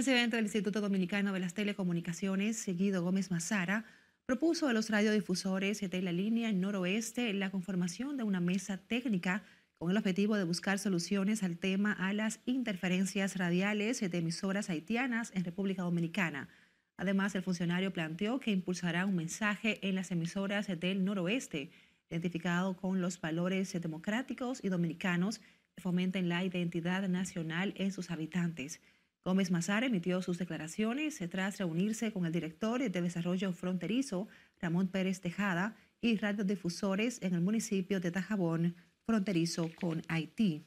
Este el presidente del Instituto Dominicano de las Telecomunicaciones, seguido Gómez Mazara, propuso a los radiodifusores de la línea noroeste la conformación de una mesa técnica con el objetivo de buscar soluciones al tema a las interferencias radiales de emisoras haitianas en República Dominicana. Además, el funcionario planteó que impulsará un mensaje en las emisoras del noroeste, identificado con los valores democráticos y dominicanos que fomenten la identidad nacional en sus habitantes. Gómez Mazar emitió sus declaraciones tras reunirse con el director de Desarrollo Fronterizo, Ramón Pérez Tejada, y radiodifusores en el municipio de Tajabón, fronterizo con Haití.